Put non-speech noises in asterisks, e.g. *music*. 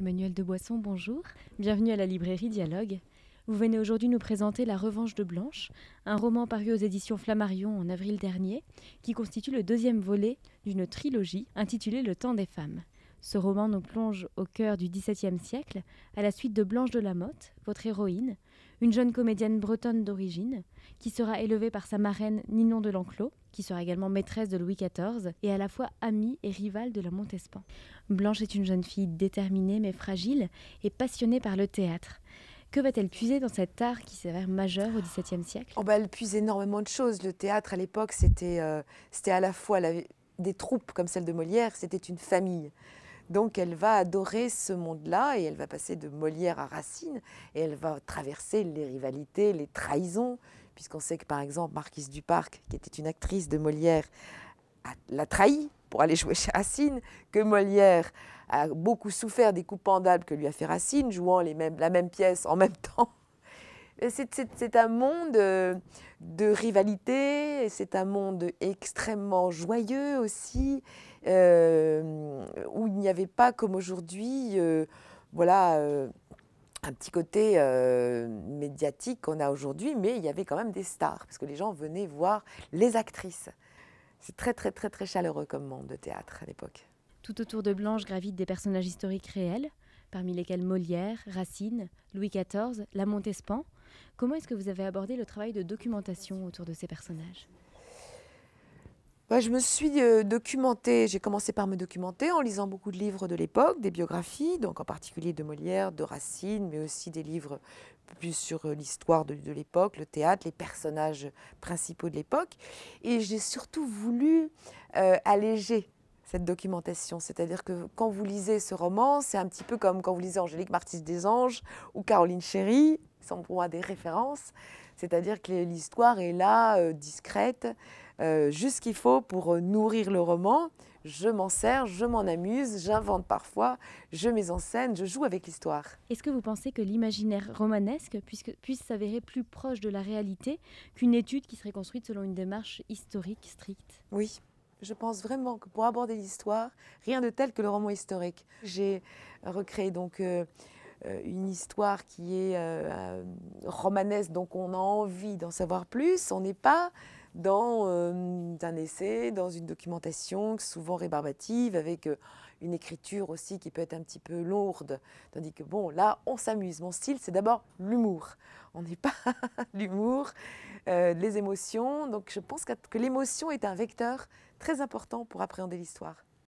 Emmanuel de Boisson, bonjour. Bienvenue à la librairie Dialogue. Vous venez aujourd'hui nous présenter La Revanche de Blanche, un roman paru aux éditions Flammarion en avril dernier, qui constitue le deuxième volet d'une trilogie intitulée Le temps des femmes. Ce roman nous plonge au cœur du XVIIe siècle, à la suite de Blanche de Lamotte, votre héroïne, une jeune comédienne bretonne d'origine, qui sera élevée par sa marraine Ninon de l'Enclos, qui sera également maîtresse de Louis XIV, et à la fois amie et rivale de la Montespan. Blanche est une jeune fille déterminée mais fragile, et passionnée par le théâtre. Que va-t-elle puiser dans cet art qui s'avère majeur au XVIIe siècle oh, bah, Elle puise énormément de choses. Le théâtre, à l'époque, c'était euh, c'était à la fois la, des troupes comme celle de Molière, c'était une famille. Donc elle va adorer ce monde-là et elle va passer de Molière à Racine et elle va traverser les rivalités, les trahisons, puisqu'on sait que par exemple Marquise Parc, qui était une actrice de Molière, l'a trahi pour aller jouer chez Racine, que Molière a beaucoup souffert des coups pendables que lui a fait Racine, jouant la même pièce en même *laughs* temps. C'est un monde euh, de rivalité, c'est un monde extrêmement joyeux aussi, euh, il n'y avait pas comme aujourd'hui, euh, voilà, euh, un petit côté euh, médiatique qu'on a aujourd'hui, mais il y avait quand même des stars, parce que les gens venaient voir les actrices. C'est très très très très chaleureux comme monde de théâtre à l'époque. Tout autour de Blanche gravitent des personnages historiques réels, parmi lesquels Molière, Racine, Louis XIV, La Montespan. Comment est-ce que vous avez abordé le travail de documentation autour de ces personnages bah, je me suis euh, documentée, j'ai commencé par me documenter en lisant beaucoup de livres de l'époque, des biographies, donc en particulier de Molière, de Racine, mais aussi des livres plus sur euh, l'histoire de, l'époque, le théâtre, les personnages principaux de l'époque. Et j'ai surtout voulu euh, alléger cette documentation. C'est-à-dire que quand vous lisez ce roman, c'est un petit peu comme quand vous lisez Angélique Martis des Anges ou Caroline Chéry, sont pour moi des références. C'est-à-dire que l'histoire est là, discrète, euh, juste ce qu'il faut pour euh, nourrir le roman. Je m'en sers, je m'en amuse, j'invente parfois, je mets en scène, je joue avec l'histoire. Est-ce que vous pensez que l'imaginaire romanesque puisse s'avérer plus proche de la réalité qu'une étude qui serait construite selon une démarche historique stricte Oui, je pense vraiment que pour aborder l'histoire, rien de tel que le roman historique. J'ai recréé donc euh, une histoire qui est romanesque, donc on a envie d'en savoir plus. On n'est pas dans euh, un essai, dans une documentation souvent rébarbative, avec euh, une écriture aussi qui peut être un petit peu lourde. Tandis que bon, là, on s'amuse. Mon style, c'est d'abord l'humour. On n'est *laughs* pas l'humour, euh, les émotions. Donc je pense que l'émotion est un vecteur très important pour appréhender l'histoire.